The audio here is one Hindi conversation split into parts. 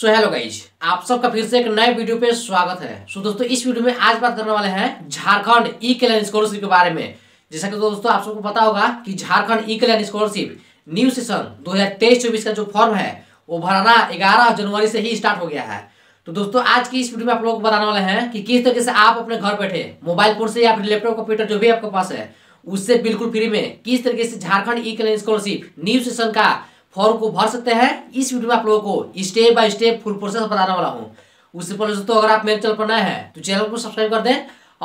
सो हेलो गाइज आप सबका फिर से एक नए वीडियो पे स्वागत है सो so, दोस्तों इस वीडियो में आज बात करने वाले हैं झारखंड ई कल्याण स्कॉलरशिप के बारे में जैसा कि तो दोस्तों आप सबको पता होगा कि Jharkhand E Kalyan scholarship new session दो हजार का जो फॉर्म है वो भराना ग्यारह जनवरी से ही स्टार्ट हो गया है तो दोस्तों आज की इस वीडियो में आप लोगों को बताने वाले हैं कि किस तरीके से आप अपने घर बैठे मोबाइल फोन से या फिर लैपटॉप कंप्यूटर जो भी आपके पास है उससे बिल्कुल फ्री में किस तरीके से Jharkhand E Kalyan scholarship new session का फॉर्म को भर सकते हैं इस वीडियो में आप लोगों को step by step full process बताने वाला हूँ उससे पहले दोस्तों अगर आप मेरे चैनल पर नए हैं तो चैनल को सब्सक्राइब कर दें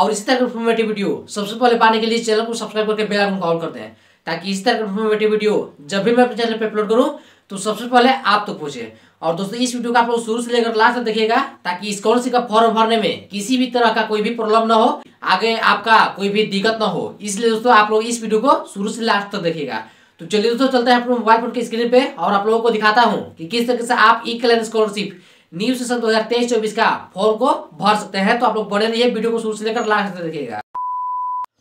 और इसी तरह की इन्फॉर्मेटिव वीडियो सबसे पहले पाने के लिए चैनल को सब्सक्राइब करके बेल आइकन कॉल कर दें ताकि इस तरह की इन्फॉर्मेटिव वीडियो जब भी मैं अपने चैनल पर अपलोड करूँ तो सबसे पहले आप तो पूछे और दोस्तों इस वीडियो का आप लोग शुरू से लेकर लास्ट तक देखिएगा ताकि स्कॉलरशिप का फॉर्म भरने में किसी भी तरह का कोई भी प्रॉब्लम ना हो आगे आपका कोई भी दिक्कत ना हो इसलिए दोस्तों आप लोग इस वीडियो को शुरू से लास्ट तक देखिएगा तो चलिए दोस्तों चलते हैं अपने मोबाइल फोन की स्क्रीन पे और आप लोगों को दिखाता हूँ कि किस तरीके से आप E Kalyan scholarship new session दो 2023-24 का फॉर्म को भर सकते हैं तो आप लोग बड़े नहीं है वीडियो को शुरू से लेकर लास्ट तक देखिएगा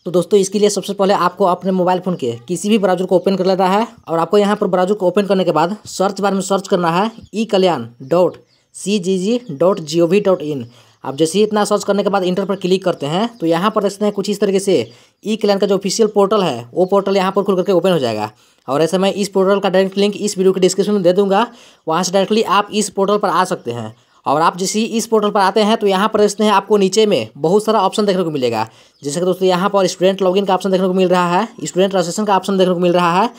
तो दोस्तों इसके लिए सबसे पहले आपको अपने मोबाइल फ़ोन के किसी भी ब्राउजर को ओपन कर लेना है और आपको यहाँ पर ब्राउजर को ओपन करने के बाद सर्च बार में सर्च करना है E Kalyan dot C G G dot G O V dot in आप जैसे ही इतना सर्च करने के बाद इंटर पर क्लिक करते हैं तो यहाँ पर देखते हैं कुछ इस तरीके से ई क्लैन का जो ऑफिशियल पोर्टल है वो पोर्टल यहाँ पर खुल करके ओपन हो जाएगा और ऐसे मैं इस पोर्टल का डायरेक्ट लिंक इस वीडियो के डिस्क्रिप्शन में दे दूंगा वहाँ से डायरेक्टली आप इस पोर्टल पर आ सकते हैं और आप जैसे ही इस पोर्टल पर आते हैं तो यहाँ पर देखते हैं आपको नीचे में बहुत सारा ऑप्शन देखने को मिलेगा जैसे कि दोस्तों यहाँ पर स्टूडेंट लॉगिन का ऑप्शन देखने को मिल रहा है स्टूडेंट रजिस्ट्रेशन का ऑप्शन देखने को मिल रहा है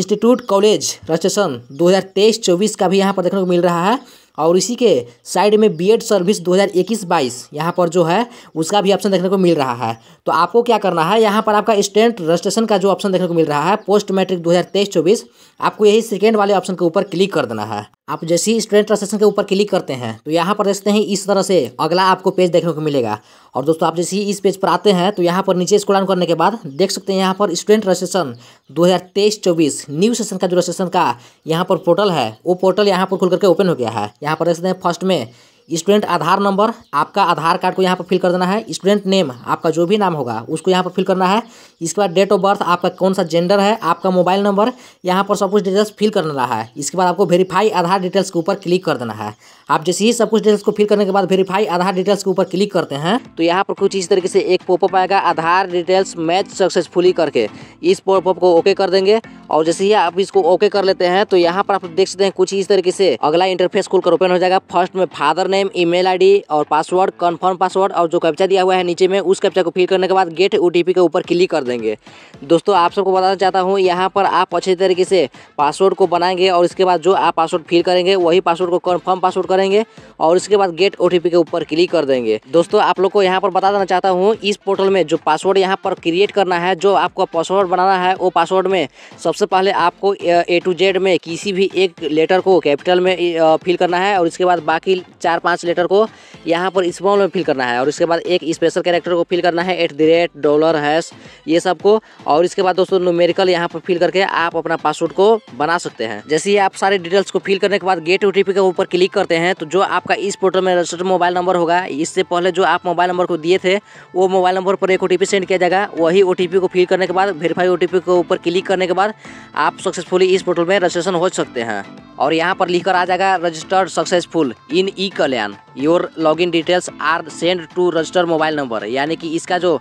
इंस्टीट्यूट कॉलेज रजिस्ट्रेशन 2023-24 का भी यहाँ पर देखने को मिल रहा है और इसी के साइड में बी एड सर्विस दो हज़ार इक्कीस बाईस यहाँ पर जो है उसका भी ऑप्शन देखने को मिल रहा है तो आपको क्या करना है यहाँ पर आपका स्टेंट रजिस्ट्रेशन का जो ऑप्शन देखने को मिल रहा है पोस्ट मैट्रिक दो हज़ार तेईस चौबीस आपको यही सेकेंड वाले ऑप्शन के ऊपर क्लिक कर देना है आप जैसे ही स्टूडेंट रजिस्ट्रेशन के ऊपर क्लिक करते हैं तो यहाँ पर देखते हैं इस तरह से अगला आपको पेज देखने को मिलेगा और दोस्तों आप जैसे ही इस पेज पर आते हैं तो यहाँ पर नीचे स्क्रॉल करने के बाद देख सकते हैं यहाँ पर स्टूडेंट रजिस्ट्रेशन 2023-24 न्यू सेशन का जो रजिस्ट्रेशन का यहाँ पर पोर्टल है वो पोर्टल यहाँ पर खुल करके ओपन हो गया है यहाँ पर देख सकते हैं फर्स्ट में स्टूडेंट आधार नंबर आपका आधार कार्ड को यहाँ पर फिल कर देना है स्टूडेंट नेम आपका जो भी नाम होगा उसको यहाँ पर फिल करना है इसके बाद डेट ऑफ बर्थ आपका कौन सा जेंडर है आपका मोबाइल नंबर यहाँ पर सब कुछ डिटेल्स फिल कर देना है इसके बाद आपको वेरीफाई आधार डिटेल्स के ऊपर क्लिक कर देना है आप जैसे ही सब कुछ डिटेल्स को फिल करने के बाद वेरीफाई आधार डिटेल्स के ऊपर क्लिक करते हैं तो यहाँ पर कुछ इस तरीके से एक पोपअप आएगा आधार डिटेल्स मैच सक्सेसफुली करके इस पोपअप को ओके कर देंगे और जैसे ही आप इसको ओके कर लेते हैं तो यहाँ पर आप देख सकते हैं कुछ इस तरीके से अगला इंटरफेस खुलकर ओपन हो जाएगा फर्स्ट में father name name email ID और पासवर्ड कन्फर्म पासवर्ड और जो कैप्चा दिया हुआ है नीचे में उस कैप्चा को फिल करने के बाद गेट ओ के ऊपर क्लिक कर देंगे दोस्तों आप सबको बताना चाहता हूँ यहाँ पर आप अच्छे तरीके से पासवर्ड को बनाएंगे और इसके बाद जो आप पासवर्ड फिल करेंगे वही पासवर्ड को कन्फर्म पासवर्ड करेंगे और इसके बाद गेट ओ के ऊपर क्लिक कर देंगे दोस्तों आप लोग को यहाँ पर बता देना चाहता हूँ इस पोर्टल में जो पासवर्ड यहाँ पर क्रिएट करना है जो आपको पासवर्ड बनाना है वो पासवर्ड में सबसे पहले आपको ए टू जेड में किसी भी एक लेटर को कैपिटल में फिल करना है और इसके बाद बाकी चार पाँच लेटर को यहाँ पर स्मॉल में फिल करना है और इसके बाद एक स्पेशल कैरेक्टर को फिल करना है at the rate dollar hash ये सब को और इसके बाद दोस्तों न्यूमेरिकल यहाँ पर फिल करके आप अपना पासवर्ड को बना सकते हैं जैसे ही आप सारे डिटेल्स को फिल करने के बाद गेट ओ के ऊपर क्लिक करते हैं तो जो आपका इस पोर्टल में रजिस्टर्ड मोबाइल नंबर होगा इससे पहले जो आप मोबाइल नंबर को दिए थे वो मोबाइल नंबर पर एक ओ सेंड किया जाएगा वही ओ को फिल करने के बाद वेरीफाई ओ के ऊपर क्लिक करने के बाद आप सक्सेसफुली इस पोर्टल में रजिस्ट्रेशन हो सकते हैं और यहाँ पर लिखकर आ जाएगा registered successful in E Kal Kalyan your login details are send to register mobile number यानी कि इसका जो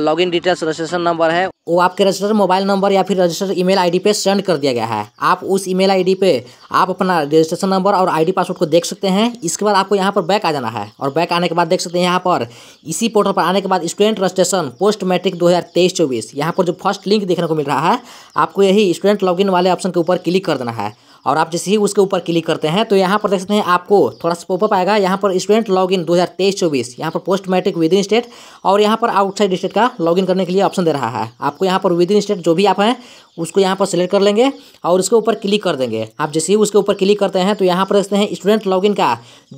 लॉगिन डिटेल्स रजिस्ट्रेशन नंबर है वो आपके रजिस्टर मोबाइल नंबर या फिर रजिस्टर ईमेल आईडी पे सेंड कर दिया गया है आप उस ईमेल आईडी पे आप अपना रजिस्ट्रेशन नंबर और आईडी पासवर्ड को देख सकते हैं इसके बाद आपको यहाँ पर बैक आ जाना है और बैक आने के बाद देख सकते हैं यहाँ पर इसी पोर्टल पर आने के बाद स्टूडेंट रजिस्ट्रेशन पोस्ट मैट्रिक दो हज़ार पर जो फर्स्ट लिंक देखने को मिल रहा है आपको यही स्टूडेंट लॉग वाले ऑप्शन के ऊपर क्लिक कर देना है और आप जैसे ही उसके ऊपर क्लिक करते हैं तो यहाँ पर देख सकते हैं आपको थोड़ा सा पोपअप आएगा यहाँ पर स्टूडेंट लॉग इन दो हज़ार तेईस चौबीस यहाँ पर post matric within state और यहाँ पर आउटसाइड स्टेट का लॉग इन करने के लिए ऑप्शन दे रहा है आपको यहाँ पर विद इन स्टेट जो भी आप हैं उसको यहाँ पर सिलेक्ट कर लेंगे और उसके ऊपर क्लिक कर देंगे आप जैसे ही उसके ऊपर क्लिक करते हैं तो यहाँ पर देखते हैं स्टूडेंट लॉगिन का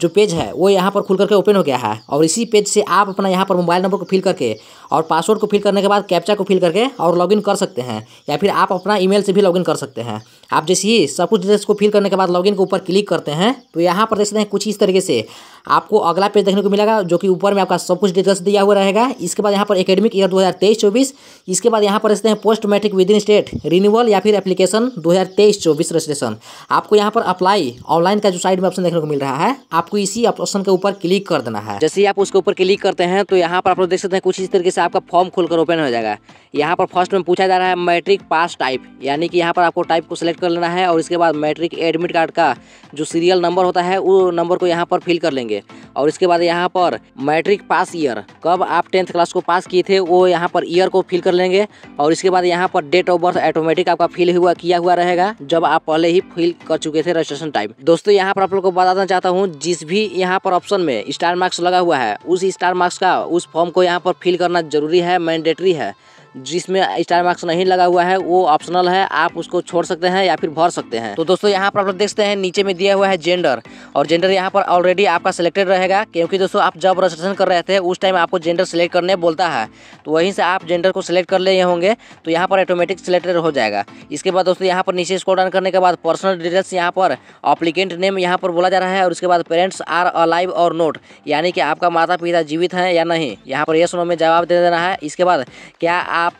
जो पेज है वो यहाँ पर खुल करके ओपन हो गया है और इसी पेज से आप अपना यहाँ पर मोबाइल नंबर को फिल करके और पासवर्ड को फिल करने के बाद कैप्चा को फिल करके और लॉगिन कर सकते हैं या फिर आप अपना ईमेल से भी लॉगिन कर सकते हैं आप जैसे ही सब कुछ इंटरफेस को फिल करने के बाद लॉगिन के ऊपर क्लिक करते हैं तो यहाँ पर देख सकते हैं कुछ इस तरीके से आपको अगला पेज देखने को मिलेगा जो कि ऊपर में आपका सब कुछ डिटेल्स दिया हुआ रहेगा इसके बाद यहाँ पर एकेडमिक ईयर 2023-24 इसके बाद यहाँ पर रहते हैं post matric within state renewal या फिर एप्लीकेशन 2023-24 रजिस्ट्रेशन आपको यहाँ पर अप्लाई ऑनलाइन का जो साइड में ऑप्शन देखने को मिल रहा है आपको इसी ऑप्शन के ऊपर क्लिक कर देना है जैसे ही आप उसके ऊपर क्लिक करते हैं तो यहाँ पर आप लोग देख सकते हैं कुछ इस तरीके से आपका फॉर्म खोलकर ओपन हो जाएगा यहाँ पर फर्स्ट में पूछा जा रहा है मैट्रिक पास टाइप यानी कि यहाँ पर आपको टाइप को सिलेक्ट कर लेना है और इसके बाद मैट्रिक एडमिट कार्ड का जो सीरियल नंबर होता है वो नंबर को यहाँ पर फिल कर लेंगे करेंगे और इसके बाद यहाँ पर मैट्रिक पास ईयर कब आप टेंथ क्लास को पास किए थे वो यहाँ पर ईयर को फिल कर लेंगे और इसके बाद यहाँ पर डेट ऑफ बर्थ ऑटोमेटिक आपका फिल हुआ किया हुआ रहेगा जब आप पहले ही फिल कर चुके थे रजिस्ट्रेशन टाइम दोस्तों यहाँ पर आप लोग को बताना चाहता हूँ जिस भी यहाँ पर ऑप्शन में स्टार मार्क्स लगा हुआ है उस स्टार मार्क्स का उस फॉर्म को यहाँ पर फिल करना जरूरी है मैंडेटरी है जिसमें स्टार मार्क्स नहीं लगा हुआ है वो ऑप्शनल है आप उसको छोड़ सकते हैं या फिर भर सकते हैं तो दोस्तों यहाँ पर आप लोग देखते हैं नीचे में दिया हुआ है जेंडर और जेंडर यहाँ पर ऑलरेडी आपका सिलेक्टेड रहेगा क्योंकि दोस्तों आप जब रजिस्ट्रेशन कर रहे थे उस टाइम आपको जेंडर सेलेक्ट करने बोलता है तो वहीं से आप जेंडर को सिलेक्ट कर ले होंगे तो यहाँ पर ऑटोमेटिक सिलेक्टेड हो जाएगा इसके बाद दोस्तों यहाँ पर नीचे स्कोर डाउन करने के बाद पर्सनल डिटेल्स यहाँ पर अप्लीकेंट नेम यहाँ पर बोला जा रहा है और उसके बाद पेरेंट्स आर अलाइव और नोट यानी कि आपका माता पिता जीवित हैं या नहीं यहाँ पर यह सुनो में जवाब दे देना है इसके बाद क्या a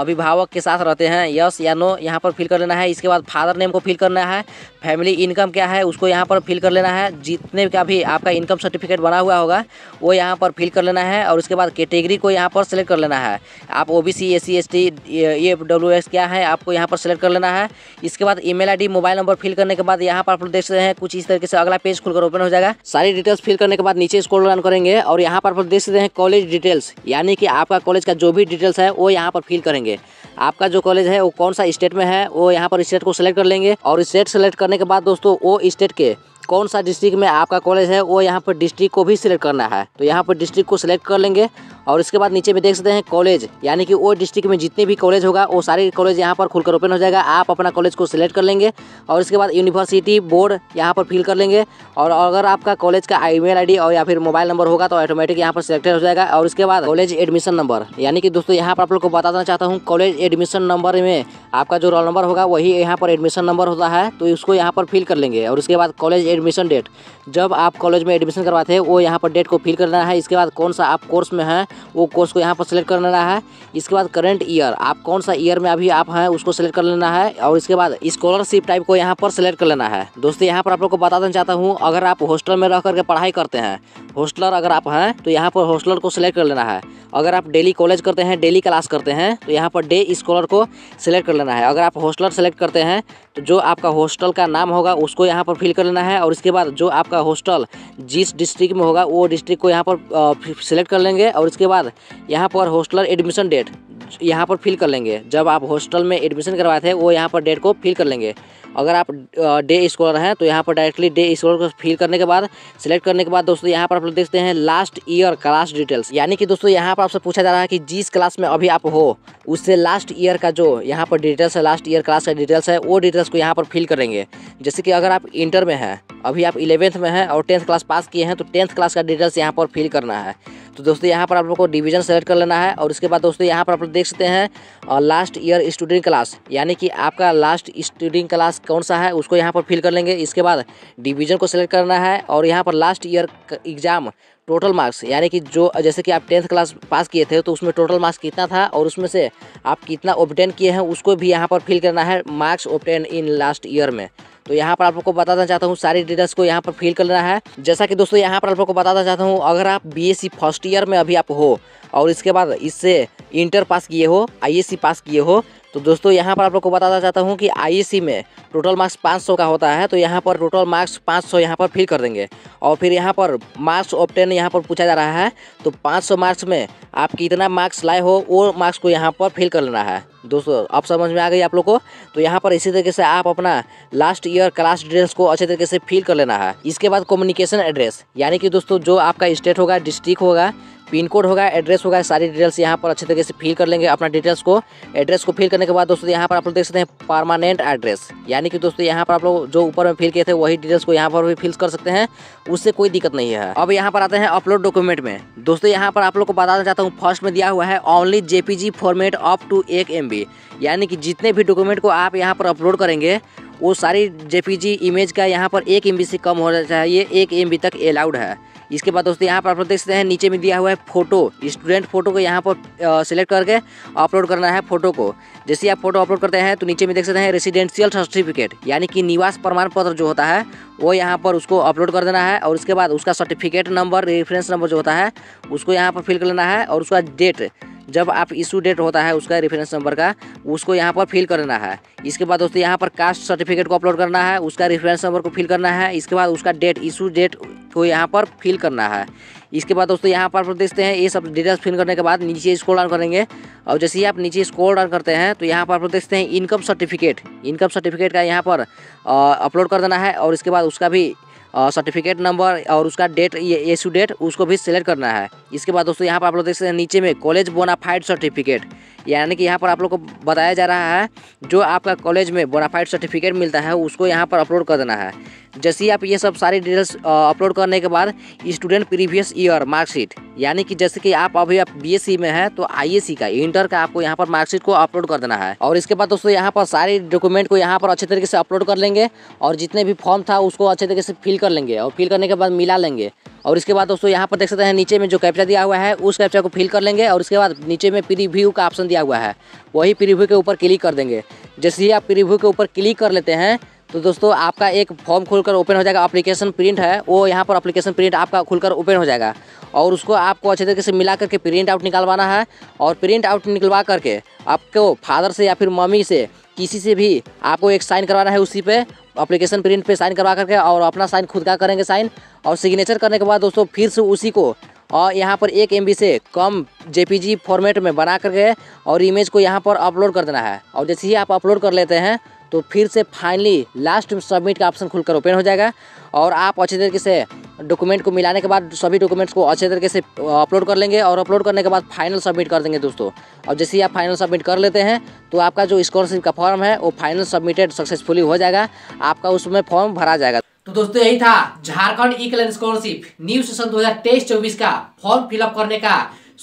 अभिभावक के साथ रहते हैं यस या नो यहाँ पर फिल कर लेना है इसके बाद फादर नेम को फिल करना है फैमिली इनकम क्या है उसको यहाँ पर फिल कर लेना है जितने का भी आपका इनकम सर्टिफिकेट बना हुआ होगा वो यहाँ पर फिल कर लेना है और उसके बाद कैटेगरी को यहाँ पर सेलेक्ट कर लेना है आप O B C S C S T A W S क्या है आपको यहाँ पर सेलेक्ट कर लेना है इसके बाद email D mobile number fill करने के बाद यहाँ पर आप देख सकते हैं कुछ इस तरीके से अगला पेज खुलकर ओपन हो जाएगा सारी डिटेल्स फिल करने के बाद नीचे स्कोर रन करेंगे और यहाँ पर आप देख सकते हैं कॉलेज डिटेल्स यानी कि आपका कॉलेज का जो भी डिटेल्स है वो यहाँ पर फिल करेंगे करेंगे आपका जो कॉलेज है वो कौन सा स्टेट में है वो यहाँ पर स्टेट को सिलेक्ट कर लेंगे और स्टेट सेलेक्ट करने के बाद दोस्तों वो स्टेट के कौन सा डिस्ट्रिक्ट में आपका कॉलेज है वो यहाँ पर डिस्ट्रिक्ट को भी सिलेक्ट करना है तो यहाँ पर डिस्ट्रिक्ट को सिलेक्ट कर लेंगे और इसके बाद नीचे में देख सकते हैं कॉलेज यानी कि वो डिस्ट्रिक्ट में जितने भी कॉलेज होगा वो सारे कॉलेज यहाँ पर खुलकर ओपन हो जाएगा आप अपना कॉलेज को सिलेक्ट कर लेंगे और इसके बाद यूनिवर्सिटी बोर्ड यहाँ पर फिल कर लेंगे और अगर आपका कॉलेज का ई मेल और या फिर मोबाइल नंबर होगा तो ऑटोमेटिक यहाँ पर सिलेक्टेड हो जाएगा और इसके बाद कॉलेज एडमिशन नंबर यानी कि दोस्तों यहाँ पर आप लोग को बता देना चाहता हूँ कॉलेज एडमिशन नंबर में आपका जो रोल नंबर होगा वही यहाँ पर एडमिशन नंबर होता है तो उसको यहाँ पर फिल कर लेंगे और उसके बाद कॉलेज एडमिशन डेट जब आप कॉलेज में एडमिशन करवाते हैं वो यहाँ पर डेट को फिल करना है इसके बाद कौन सा आप कोर्स में हैं वो कोर्स को यहाँ पर सेलेक्ट कर लेना है इसके बाद करंट ईयर आप कौन सा ईयर में अभी आप हैं उसको सेलेक्ट कर लेना है और इसके बाद स्कॉलरशिप टाइप को यहाँ पर सेलेक्ट कर लेना है दोस्तों यहाँ पर आप लोग को बता देना चाहता हूँ अगर आप हॉस्टल में रह करके पढ़ाई करते हैं हॉस्टलर अगर आप हैं तो यहाँ पर हॉस्टलर को सिलेक्ट कर लेना है अगर आप डेली कॉलेज करते हैं डेली क्लास करते हैं तो यहाँ पर डे स्कॉलर को सिलेक्ट कर लेना है अगर आप हॉस्टलर सेलेक्ट करते हैं तो जो आपका हॉस्टल का नाम होगा उसको यहाँ पर फिल कर लेना है और इसके बाद जो आपका हॉस्टल जिस डिस्ट्रिक्ट में होगा वो डिस्ट्रिक्ट को यहाँ पर सिलेक्ट कर लेंगे और इसके बाद यहाँ पर हॉस्टलर एडमिशन डेट यहाँ पर फिल कर लेंगे जब आप हॉस्टल में एडमिशन करवाए थे वो यहाँ पर डेट को फिल कर लेंगे अगर आप डे स्कॉलर हैं तो यहाँ पर डायरेक्टली डे स्कॉलर को फिल करने के बाद सिलेक्ट करने के बाद दोस्तों यहाँ पर आप लोग देखते हैं लास्ट ईयर क्लास डिटेल्स यानी कि दोस्तों यहाँ पर आपसे पूछा जा रहा है कि जिस क्लास में अभी आप हो उससे लास्ट ईयर का जो यहाँ पर डिटेल्स है लास्ट ईयर क्लास का डिटेल्स है वो डिटेल्स को यहाँ पर फिल करेंगे जैसे कि अगर आप इंटर में हैं अभी आप इलेवेंथ में हैं और टेंथ क्लास पास किए हैं तो टेंथ क्लास का डिटेल्स यहाँ पर फिल करना है तो दोस्तों यहाँ पर आप लोग को डिवीजन सेलेक्ट कर लेना है और उसके बाद दोस्तों यहाँ पर आप लोग देख सकते हैं लास्ट ईयर स्टूडेंट क्लास यानी कि आपका लास्ट स्टूडेंट क्लास कौन सा है उसको यहाँ पर फिल कर लेंगे इसके बाद डिवीजन को सेलेक्ट करना है और यहाँ पर last year exam total marks यानी कि जो जैसे कि आप टेंथ क्लास पास किए थे तो उसमें टोटल मार्क्स कितना था और उसमें से आप कितना ओपटेन किए हैं उसको भी यहाँ पर फिल करना है marks obtained in last year में तो यहाँ पर आप लोग को बताना चाहता हूँ सारी डिटेल्स को यहाँ पर फिल करना है जैसा कि दोस्तों यहाँ पर आप लोग को बताना चाहता हूँ अगर आप बी फर्स्ट ईयर में अभी आप हो और इसके बाद इससे इंटर पास किए हो आई पास e किए हो तो दोस्तों यहाँ पर आप लोग को बताना चाहता हूँ कि आईसी e में टोटल मार्क्स 500 का होता है तो यहाँ पर टोटल मार्क्स 500 सौ यहाँ पर फिल कर देंगे और फिर यहाँ पर मार्क्स ऑप्टेन यहाँ पर पूछा जा रहा है तो 500 मार्क्स में आप कितना मार्क्स लाए हो वो मार्क्स को यहाँ पर फिल कर लेना है दोस्तों अब समझ में आ गई आप लोग को तो यहाँ पर इसी तरीके से आप अपना लास्ट ईयर क्लास डिटेल्स को अच्छे तरीके से फिल कर लेना है इसके बाद कम्युनिकेशन एड्रेस यानी कि दोस्तों जो आपका स्टेट होगा डिस्ट्रिक्ट होगा पिन कोड होगा एड्रेस होगा सारी डिटेल्स यहाँ पर अच्छे तरीके से फिल कर लेंगे अपना डिटेल्स को एड्रेस को फिल करने के बाद दोस्तों यहाँ पर आप लोग देख सकते हैं परमानेंट एड्रेस यानी कि दोस्तों यहाँ पर आप लोग जो ऊपर में फिल किए थे वही डिटेल्स को यहाँ पर भी फिल कर सकते हैं उससे कोई दिक्कत नहीं है अब यहाँ पर आते हैं अपलोड डॉक्यूमेंट में दोस्तों यहाँ पर आप लोग को बताना चाहता हूँ फर्स्ट में दिया हुआ है only JPG format up to एक एम यानी कि जितने भी डॉक्यूमेंट को आप यहाँ पर अपलोड करेंगे वो सारी जेपीजी इमेज का यहाँ पर एक एम से कम होना चाहिए एक एम तक अलाउड है इसके बाद दोस्तों यहाँ पर आप लोग देख सकते हैं नीचे में दिया हुआ है फोटो स्टूडेंट फोटो को यहाँ पर सेलेक्ट करके अपलोड करना है फोटो को जैसे आप फोटो अपलोड करते हैं तो नीचे में देख सकते हैं रेसिडेंशियल सर्टिफिकेट यानी कि निवास प्रमाण पत्र जो होता है वो यहाँ पर उसको अपलोड कर देना है और उसके बाद उसका सर्टिफिकेट नंबर रेफरेंस नंबर जो होता है उसको यहाँ पर फिल कर लेना है और उसका डेट जब आप इशू डेट होता है उसका रेफरेंस नंबर का उसको यहाँ पर फिल करना है इसके बाद दोस्तों यहाँ पर कास्ट सर्टिफिकेट को अपलोड करना है उसका रेफरेंस नंबर को फिल करना है इसके बाद उसका डेट इशू डेट को यहाँ पर फिल करना है इसके बाद दोस्तों यहाँ पर देखते हैं ये सब डिटेल्स फिल करने के बाद नीचे स्कोल डाउन करेंगे और जैसे ही आप नीचे स्कोल डाउन करते हैं तो यहाँ पर देखते हैं इनकम सर्टिफिकेट इनकम सर्टिफिकेट का यहाँ पर अपलोड कर देना है और इसके बाद उसका भी सर्टिफिकेट नंबर और उसका डेट ये डेट उसको भी सिलेक्ट करना है इसके बाद दोस्तों यहाँ पर आप लोग देख सकते तो हैं नीचे में कॉलेज बोनाफाइड सर्टिफिकेट यानी कि यहाँ पर आप लोग को बताया जा रहा है जो आपका कॉलेज में बोनाफाइड सर्टिफिकेट मिलता है उसको यहाँ पर अपलोड कर देना है जैसे ही आप ये सब सारी डिटेल्स अपलोड करने के बाद स्टूडेंट प्रीवियस ईयर मार्कशीट यानी कि जैसे कि आप अभी आप बीएससी में हैं तो आईएससी का इंटर का आपको यहाँ पर मार्कशीट को अपलोड कर देना है और इसके बाद दोस्तों यहाँ पर सारे डॉक्यूमेंट को यहाँ पर अच्छे तरीके से अपलोड कर लेंगे और जितने भी फॉर्म था उसको अच्छे तरीके से फिल कर लेंगे और फिल करने के बाद मिला लेंगे और इसके बाद दोस्तों यहाँ पर देख सकते हैं नीचे में जो कैप्चा दिया हुआ है उस कैप्चा को फिल कर लेंगे और उसके बाद नीचे में प्रीव्यू का ऑप्शन दिया हुआ है वही प्रीव्यू के ऊपर क्लिक कर देंगे जैसे ही आप प्रीव्यू के ऊपर क्लिक कर लेते हैं तो दोस्तों आपका एक फॉर्म खुलकर ओपन हो जाएगा अप्लीकेशन प्रिंट है वो यहाँ पर अप्लीकेशन प्रिंट आपका खुलकर ओपन हो जाएगा और उसको आपको अच्छे तरीके से मिला करके प्रिंट आउट निकलवाना है और प्रिंट आउट निकलवा करके आपको फादर से या फिर मम्मी से किसी से भी आपको एक साइन करवाना है उसी पे अप्लीकेशन प्रिंट पे साइन करवा करके और अपना साइन खुद का करेंगे साइन और सिग्नेचर करने के बाद दोस्तों फिर से उसी को और यहाँ पर एक एम से कम जे फॉर्मेट में बना करके और इमेज को यहाँ पर अपलोड कर देना है और जैसे ही आप अपलोड कर लेते हैं तो फिर से फाइनली लास्ट सबमिट का ऑप्शन खुलकर ओपन हो जाएगा और आप अच्छे तरीके से डॉक्यूमेंट को मिलाने के बाद सभी डॉक्यूमेंट्स को अच्छे तरीके से अपलोड कर लेंगे और अपलोड करने के बाद फाइनल सबमिट कर देंगे दोस्तों और जैसे ही आप फाइनल सबमिट कर लेते हैं तो आपका जो स्कॉलरशिप का फॉर्म है वो फाइनल सबमिटेड सक्सेसफुली हो जाएगा आपका उसमें फॉर्म भरा जाएगा तो दोस्तों यही था Jharkhand E Kalyan scholarship new session दो हजार तेईस चौबीस का फॉर्म फिलअप करने का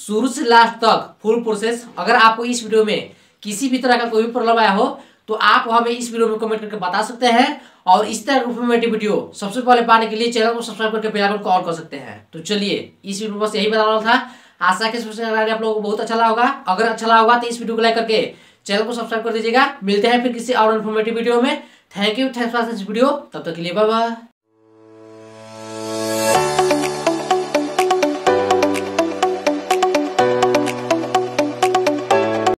शुरू से लास्ट तक फुल प्रोसेस अगर आपको इस वीडियो में किसी भी तरह का कोई भी प्रॉब्लम आया हो तो आप हमें इस वीडियो में कमेंट करके बता सकते हैं और इस तरह इन्फॉर्मेटिव वीडियो सबसे पहले पाने के लिए चैनल को सब्सक्राइब करके बेल आइकन को ऑन कर सकते हैं तो चलिए इस वीडियो में बस यही बताना था आशा के आप लोगों को बहुत अच्छा लगा होगा अगर अच्छा लगा होगा तो इस वीडियो को लाइक करके चैनल को सब्सक्राइब कर दीजिएगा मिलते हैं फिर किसी और इन्फॉर्मेटिव वीडियो में thank you thanks for this video तब तक के लिए बाय